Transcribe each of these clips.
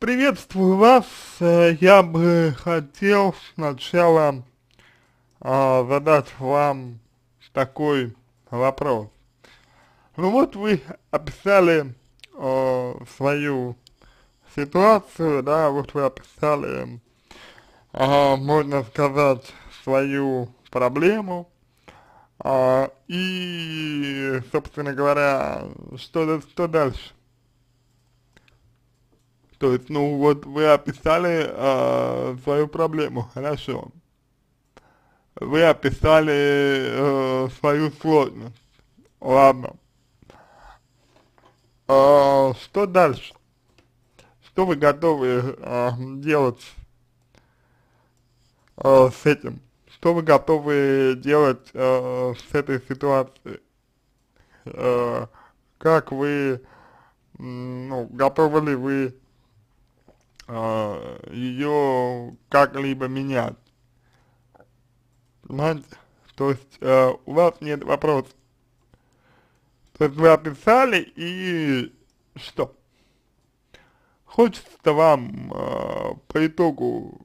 Приветствую вас. Э, я бы хотел сначала э, задать вам такой вопрос. Ну вот вы описали э, свою ситуацию, да, вот вы описали, э, можно сказать, свою проблему. Э, и, собственно говоря, что, что дальше? То есть, ну вот вы описали э, свою проблему, хорошо. Вы описали э, свою сложность. Ладно. Э, что дальше? Что вы готовы э, делать э, с этим? Что вы готовы делать э, с этой ситуацией? Э, как вы, ну, готовы ли вы э, ее как-либо менять. Понимаете? То есть э, у вас нет вопросов. То есть вы описали и что? Хочется вам э, по итогу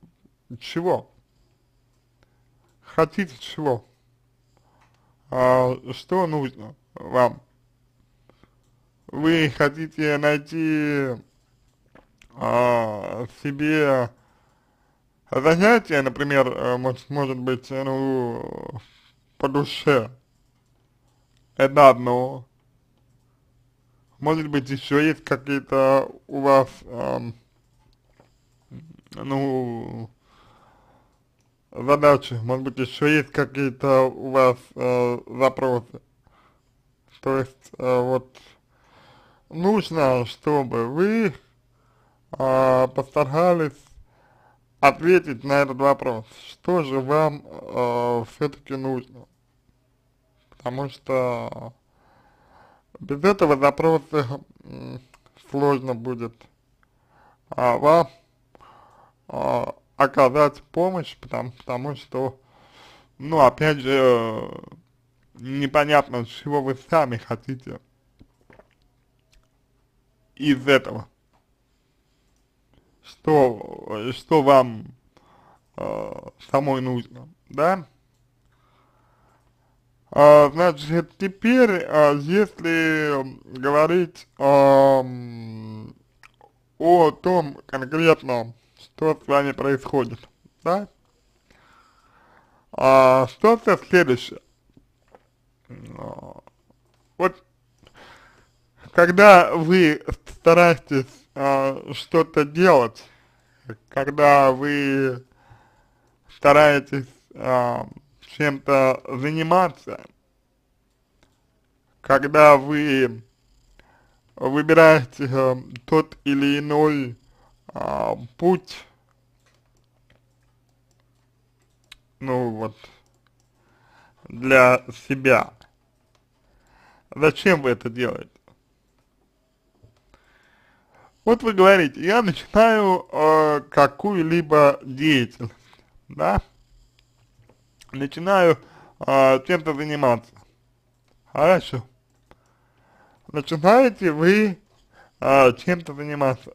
чего? Хотите чего? А, что нужно вам? Вы хотите найти а, себе а занятие, например, э, может, может быть, э, ну, по душе, это одно. Может быть, еще есть какие-то у вас, эм, ну, задачи, может быть, еще есть какие-то у вас э, запросы. То есть, э, вот, нужно, чтобы вы э, постарались ответить на этот вопрос, что же вам э, а, все-таки нужно, потому что без этого запроса сложно будет э, вам э, оказать помощь, потому, потому что, ну, опять же, непонятно, чего вы сами хотите из этого что, э, что вам э, самой нужно, да? А, значит, теперь, а, если говорить а, о том конкретно, что с вами происходит, да, а, что-то следующее. А, вот, когда вы стараетесь Э, что-то делать, когда вы стараетесь э, чем-то заниматься, когда вы выбираете э, тот или иной путь, ну вот, для себя. Зачем вы это делаете? Вот вы говорите, я начинаю э, какую-либо деятельность, да, начинаю э, чем-то заниматься. Хорошо. Начинаете вы э, чем-то заниматься.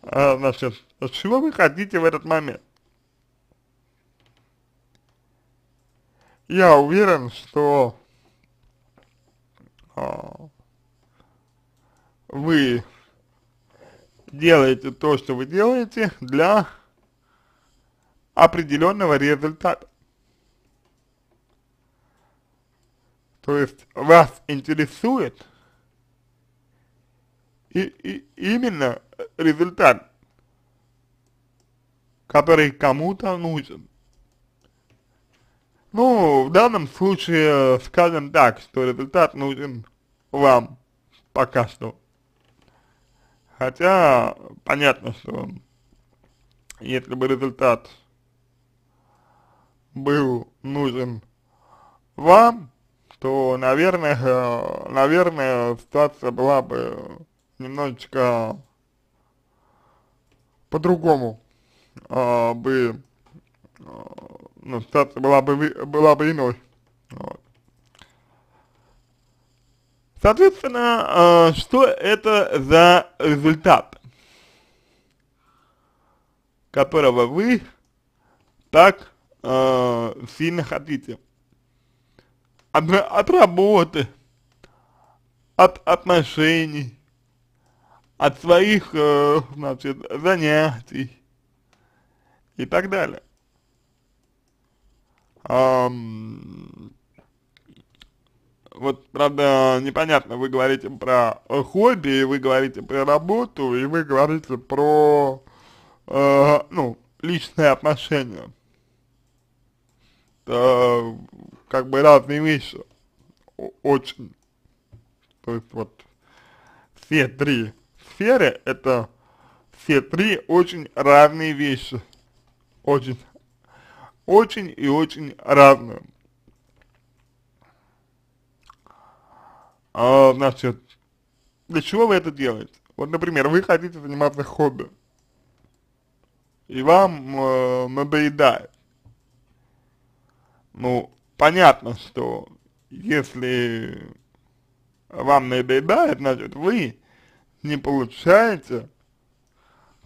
Э, значит, чего вы хотите в этот момент? Я уверен, что э, вы делаете то, что вы делаете для определенного результата. То есть вас интересует и, и именно результат, который кому-то нужен. Ну, в данном случае скажем так, что результат нужен вам пока что. Хотя понятно, что если бы результат был нужен вам, то, наверное, э, наверное, ситуация была бы немножечко по-другому а, бы, э, ну, ситуация была бы, была бы иной. Вот. Соответственно, а, что это за результат, которого вы так а, сильно хотите? От, от работы, от отношений, от своих, э, значит, занятий и так далее. Вот, правда, непонятно, вы говорите про хобби, вы говорите про работу, и вы говорите про, э, ну, личные отношения. Это как бы разные вещи. Очень. То есть вот все три сферы это все три очень разные вещи. Очень. Очень и очень разные. А, значит, для чего вы это делаете? Вот, например, вы хотите заниматься хобби, и вам э, надоедает. Ну, понятно, что если вам надоедает, значит, вы не получаете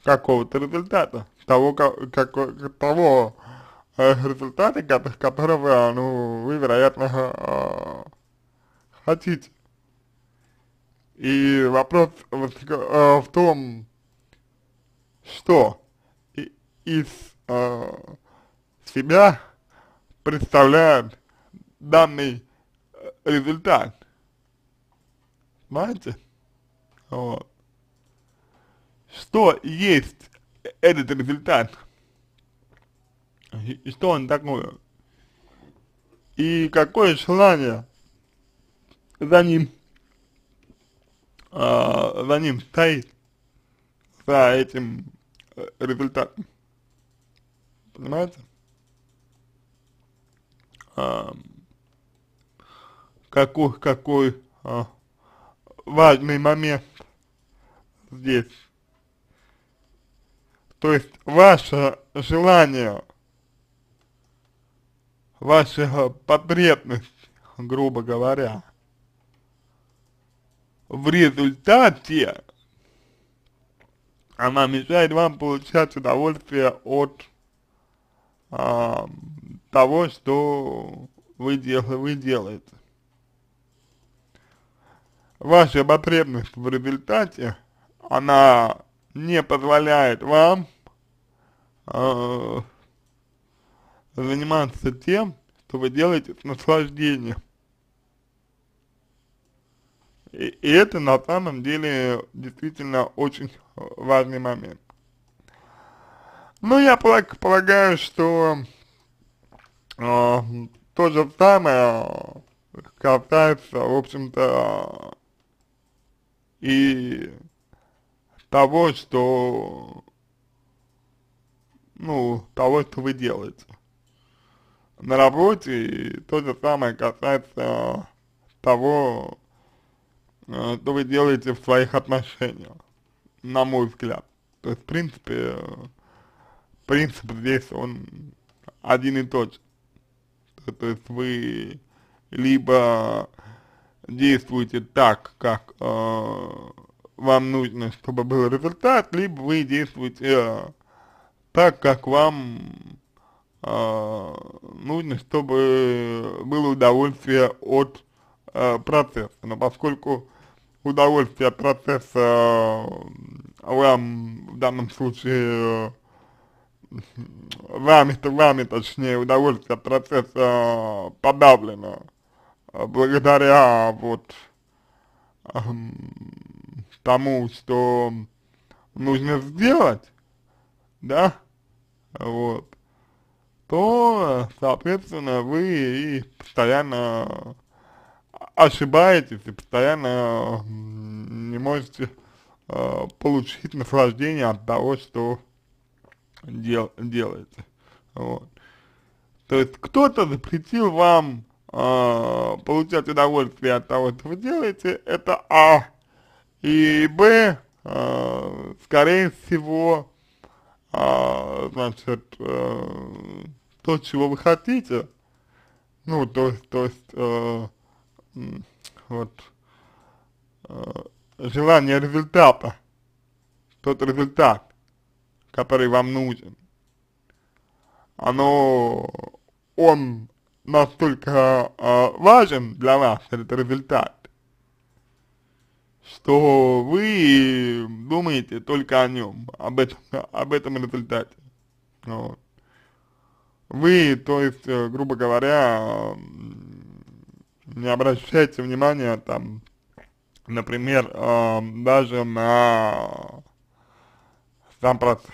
какого-то результата, того, как, как, того э, результата, которого, ну, вы, вероятно, э, хотите. И вопрос э, в том, что из э, себя представляет данный э, результат. Понимаете? Вот. Что есть э, этот результат? И что он такое? И какое желание за ним э, за ним стоит, за этим э, результатом. Понимаете? Э, какой, какой э, важный момент здесь. То есть ваше желание, ваша потребность, грубо говоря, в результате она мешает вам получать удовольствие от а, того, что вы, дел, вы делаете. Ваша потребность в результате, она не позволяет вам э, заниматься тем, что вы делаете с наслаждением. И, и это на самом деле действительно очень э, важный момент. Ну, я полагаю, что э, то же самое касается, в общем-то, и того, что, ну, того, что вы делаете на работе, и то же самое касается того, Э, то вы делаете в своих отношениях, на мой взгляд. То есть, в принципе, э, принцип здесь, он один и тот же. То, то есть вы либо действуете так, как э, вам нужно, чтобы был результат, либо вы действуете э, так, как вам э, нужно, чтобы было удовольствие от э, процесса. Но поскольку удовольствие процесса э, вам в данном случае э, вами-то, вами точнее, удовольствие процесса подавлено э, благодаря вот эм, тому, что нужно сделать, да, вот, то, соответственно, вы и постоянно ошибаетесь и постоянно не можете э, получить наслаждение от того, что дел делаете. Вот. То есть кто-то запретил вам э, получать удовольствие от того, что вы делаете, это А. И Б, э, скорее всего, э, значит, э, то, чего вы хотите, ну, то, то есть, э, вот, э, желание результата, тот результат, который вам нужен, оно, он настолько э, важен для вас, этот результат, что вы думаете только о нем, об этом, об этом результате. Вот. Вы, то есть, э, грубо говоря, не обращайте внимания там, например, э, даже на сам процесс.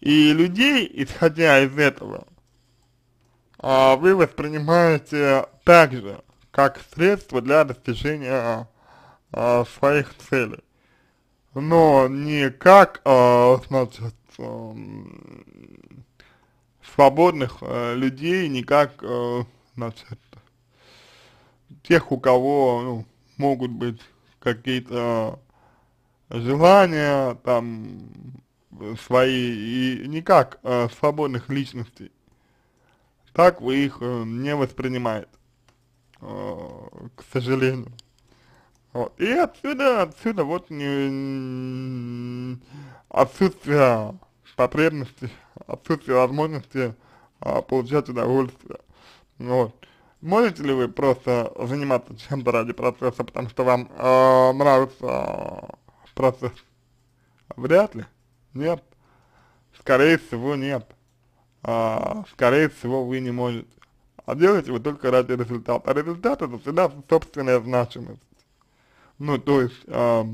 И людей, исходя из этого, э, вы воспринимаете также как средство для достижения э, своих целей, но не как, э, значит, э, свободных э, людей, не как, э, значит, тех, у кого ну, могут быть какие-то желания там свои и никак э, а, свободных личностей. Так вы их э, не воспринимаете, э, к сожалению. Вот. И отсюда, отсюда вот не, отсутствие потребности, отсутствие возможности э, получать удовольствие. Вот. Можете ли вы просто заниматься чем-то ради процесса, потому что вам э, нравится э, процесс? Вряд ли. Нет. Скорее всего, нет. А, скорее всего, вы не можете. А делаете вы только ради результата. А результат это всегда собственная значимость. Ну, то есть, э,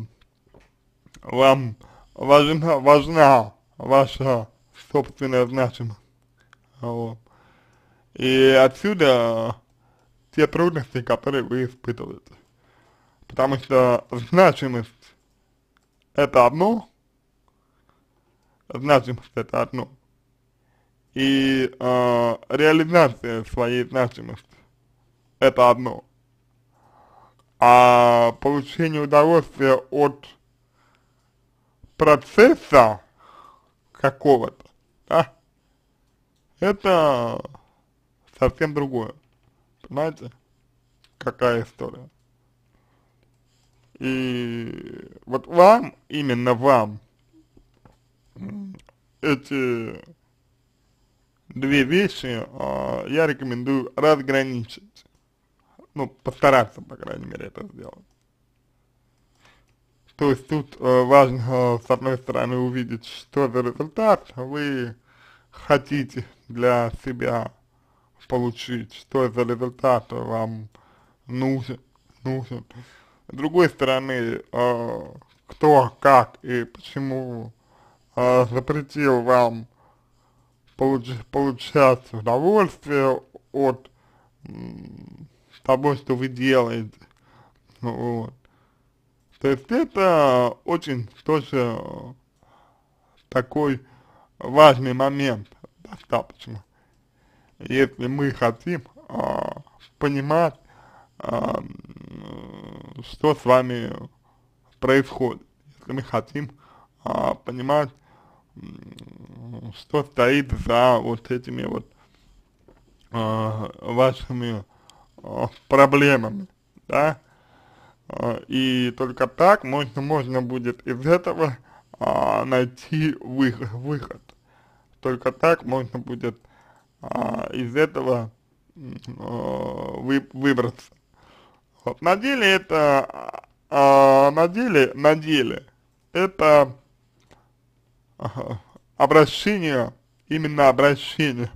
вам важна, важна ваша собственная значимость. Вот. И отсюда те трудности, которые вы испытываете. Потому что значимость это одно, значимость это одно, и э, реализация своей значимости это одно, а получение удовольствия от процесса какого-то, да, это совсем другое. Понимаете, какая история? И вот вам, именно вам, эти две вещи э, я рекомендую разграничить. Ну, постараться, по крайней мере, это сделать. То есть тут э, важно, с одной стороны, увидеть, что за результат вы хотите для себя получить, что за результат вам нужен. нужен. С другой стороны, э, кто, как и почему э, запретил вам получ получать удовольствие от м, того, что вы делаете. Ну вот. То есть это очень тоже такой важный момент достаточно если мы хотим а, понимать, а, что с вами происходит, если мы хотим а, понимать, что стоит за вот этими вот а, вашими а, проблемами, да, а, и только так можно, можно будет из этого а, найти выход, выход. Только так можно будет а, из этого а, выбраться. Вот. На деле это, а, а на деле, на деле, это обращение, именно обращение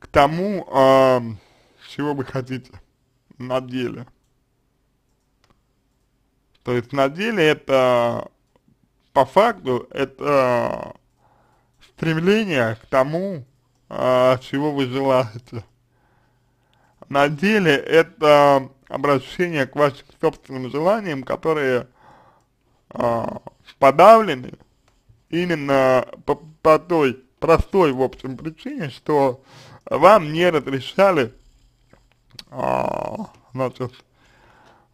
к тому, а, чего вы хотите на деле. То есть на деле это, по факту, это стремление к тому, э, чего вы желаете. На деле это обращение к вашим собственным желаниям, которые э, подавлены именно по, по той простой, в общем, причине, что вам не разрешали, э, значит,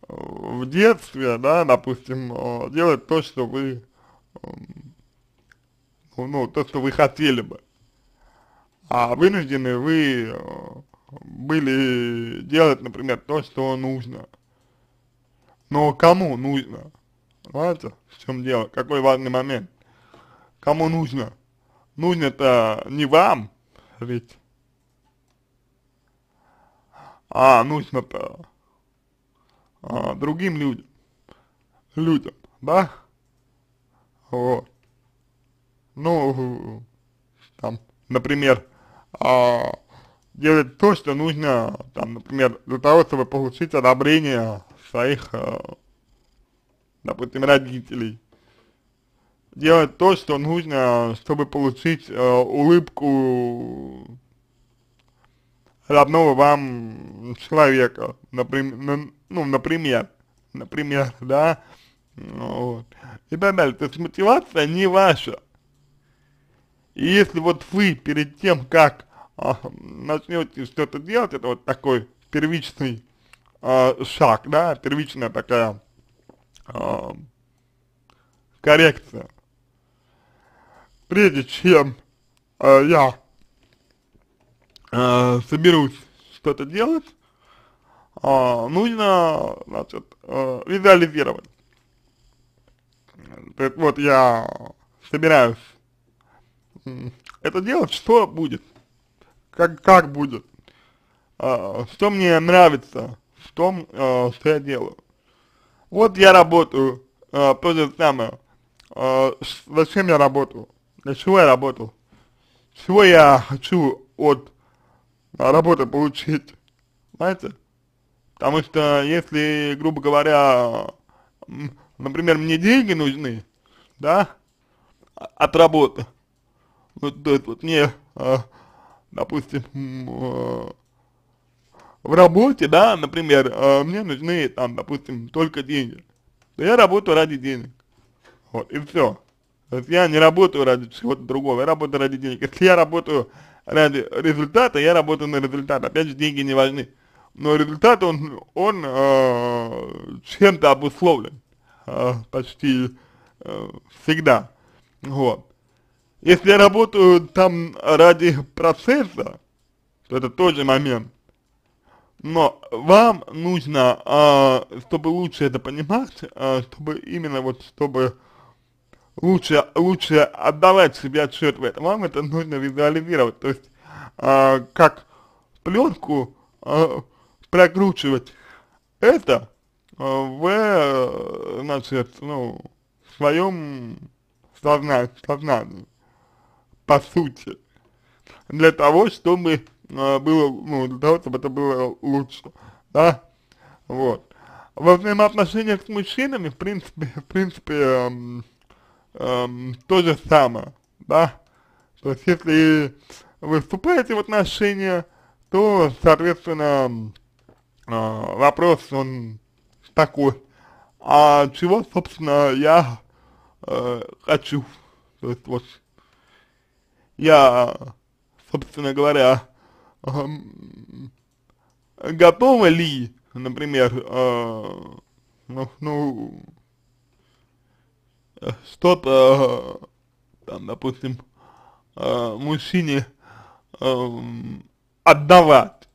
в детстве, да, допустим, делать то, что вы, ну, то, что вы хотели бы а вынуждены вы э, были делать, например, то, что нужно. Но кому нужно? Понимаете, в чем дело? Какой важный момент? Кому нужно? Нужно-то не вам, ведь. А нужно-то а, другим людям. Людям, да? Вот. Ну, там, например, а, делать то, что нужно, там, например, для того, чтобы получить одобрение своих, а, допустим, родителей. Делать то, что нужно, чтобы получить а, улыбку родного вам человека, например, ну, например, например, да, вот, и так далее. То есть мотивация не ваша, и если вот вы перед тем, как а, начнете что-то делать, это вот такой первичный а, шаг, да, первичная такая а, коррекция. Прежде чем а, я а, соберусь что-то делать, а, нужно, значит, а, визуализировать. То вот я собираюсь это делать, что будет, как, как будет, а, что мне нравится в том, а, что я делаю. Вот я работаю, а, то же самое, а, зачем я работаю, для чего я работаю, чего я хочу от работы получить, знаете, потому что если, грубо говоря, например, мне деньги нужны, да, от работы, вот, то есть вот мне, э, допустим, э, в работе, да, например, э, мне нужны там, допустим, только деньги, то я работаю ради денег, вот, и все. То есть я не работаю ради чего-то другого, я работаю ради денег. Если я работаю ради результата, я работаю на результат. Опять же, деньги не важны. Но результат, он, он э, чем-то обусловлен э, почти э, всегда. Вот. Если я работаю там ради процесса, то это тот же момент. Но вам нужно, а, чтобы лучше это понимать, а, чтобы именно вот, чтобы лучше, лучше отдавать себе отчет в этом, вам это нужно визуализировать, то есть а, как пленку прокручивать это а, в, э, значит, ну, в своем сознании. сознании по сути, для того, чтобы э, а, было, ну, для того, чтобы это было лучше, да, вот. Во взаимоотношениях с мужчинами, в принципе, в принципе, эм, эм, то же самое, да, то есть если вы вступаете в отношения, то, соответственно, э, вопрос, он такой, а чего, собственно, я э, хочу, то есть вот, я, собственно говоря, э, готова ли, например, э, ну, что-то, а, там, допустим, э, мужчине э, отдавать,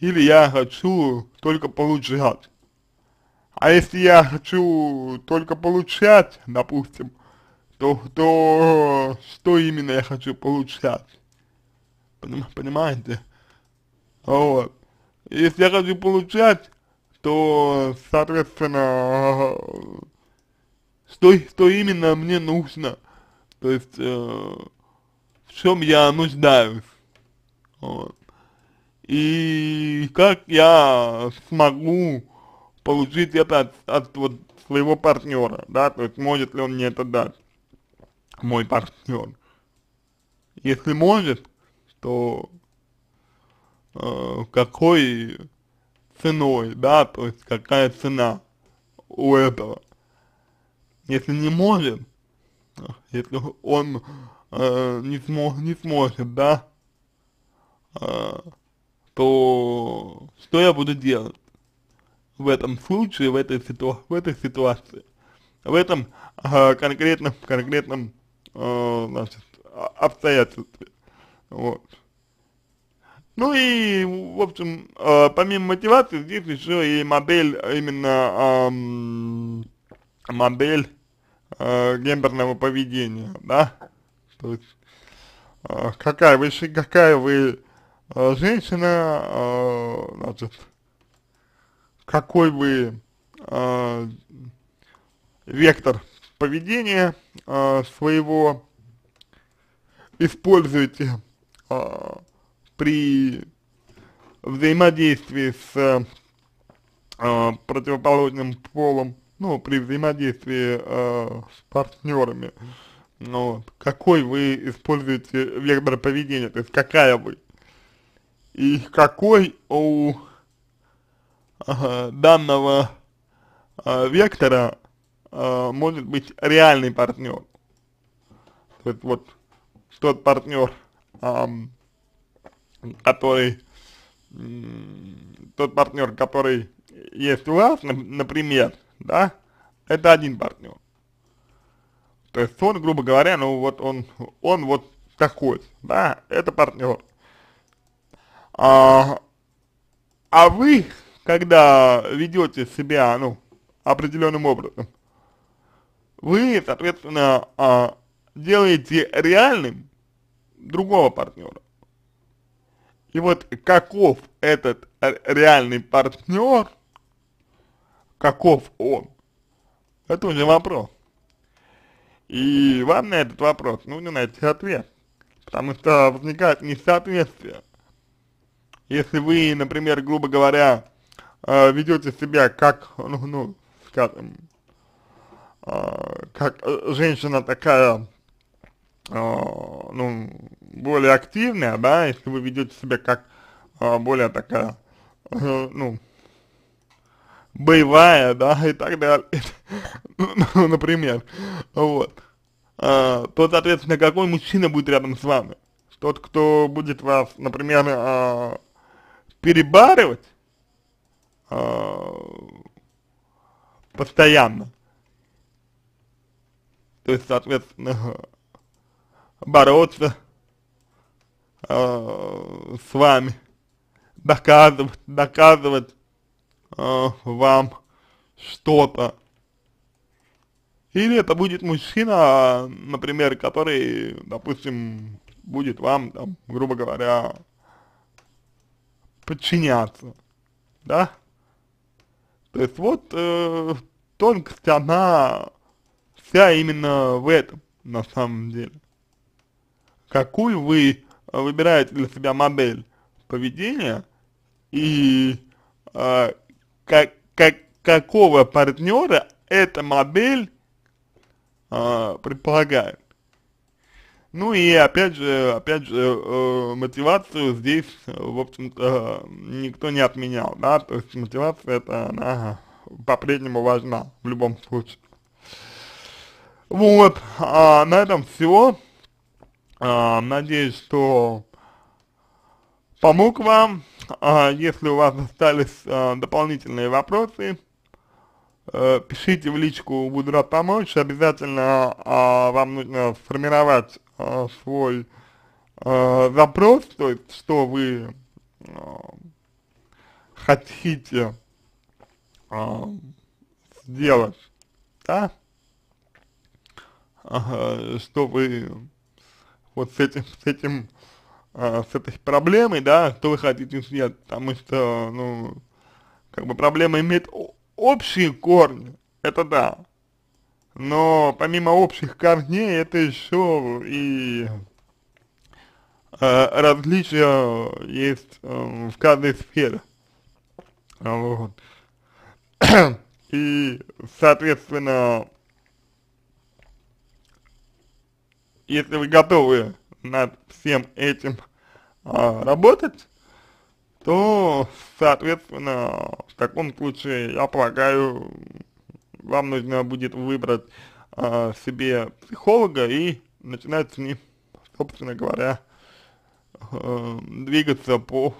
или я хочу только получать. А если я хочу только получать, допустим, то, то, что именно я хочу получать. Понимаете? Вот. Если я хочу получать, то, соответственно, что, что именно мне нужно, то есть, э, в чем я нуждаюсь. Вот. И как я смогу получить это от, от вот своего партнера, да, то есть может ли он мне это дать мой партнер. Если может, то э, какой ценой, да, то есть какая цена у этого. Если не может, если он э, не, смо не сможет, да, э, то что я буду делать в этом случае, в этой, ситу в этой ситуации, в этом э, конкретном, конкретном э, значит, обстоятельстве. Вот. Ну и, в общем, э, помимо мотивации, здесь еще и модель, а именно модель э, гендерного поведения, да, то есть, э, какая вы, какая вы э, женщина, значит, какой вы вектор поведения э, своего используете э, а, при взаимодействии с э, противоположным полом, ну, при взаимодействии э, с партнерами, ну, какой вы используете вектор поведения, то есть какая вы, и какой у э, данного э, вектора э, может быть реальный партнер. То есть вот тот партнер, э, который, тот партнер, который есть у вас, например, да, это один партнер. То есть он, грубо говоря, ну вот он, он вот такой, да, это партнер. А, а вы, когда ведете себя, ну, определенным образом, вы, соответственно, а, делаете реальным другого партнера. И вот каков этот реальный партнер, каков он, это уже вопрос. И вам на этот вопрос нужно найти ответ, потому что возникает несоответствие. Если вы, например, грубо говоря, а, ведете себя как, ну, ну скажем, а, как э, женщина такая, а, ну, более активная, да, если вы ведете себя как а, более такая, э, ну, боевая, да, и так далее, ну, например, вот, то, соответственно, какой мужчина будет рядом с вами? Тот, кто будет вас, например, перебарывать постоянно, то есть, соответственно, бороться э, с вами, доказывать, доказывать э, вам что-то. Или это будет мужчина, например, который, допустим, будет вам, там, грубо говоря, подчиняться, да? То есть вот э, тонкость, она вся именно в этом, на самом деле. Какую вы э, выбираете для себя модель поведения и э, как, как, какого партнера эта модель э, предполагает. Ну и опять же, опять же, э, мотивацию здесь, в общем-то, никто не отменял, да, то есть мотивация это она по-прежнему важна в любом случае. Вот, а, на этом все. А, надеюсь, что помог вам. А, если у вас остались а, дополнительные вопросы, а, пишите в личку, буду рад помочь. Обязательно а, вам нужно сформировать а, свой а, запрос, то есть, что вы а, хотите а, сделать, да? что вы вот с этим, с этим, а, с этой проблемой, да, что вы хотите сделать, потому что, ну, как бы проблема имеет общие корни, это да, но помимо общих корней это еще и э, различия есть э, в каждой сфере. Вот. И, соответственно, Если вы готовы над всем этим а, работать, то, соответственно, в таком случае, я полагаю, вам нужно будет выбрать а, себе психолога и начинать с ним, собственно говоря, а, двигаться по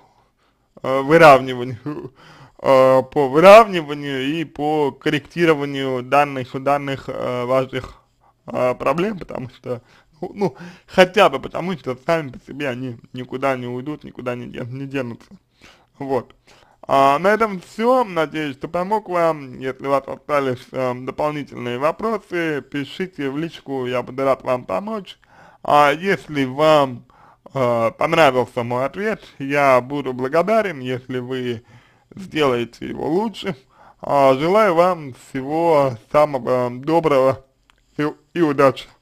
а, выравниванию а, по выравниванию и по корректированию данных данных а, ваших а, проблем, потому что ну, хотя бы потому, что сами по себе они никуда не уйдут, никуда не, не денутся. Вот. А, на этом все. Надеюсь, что помог вам. Если у вас остались э, дополнительные вопросы, пишите в личку, я буду рад вам помочь. А если вам э, понравился мой ответ, я буду благодарен, если вы сделаете его лучше. А, желаю вам всего самого доброго и, и удачи.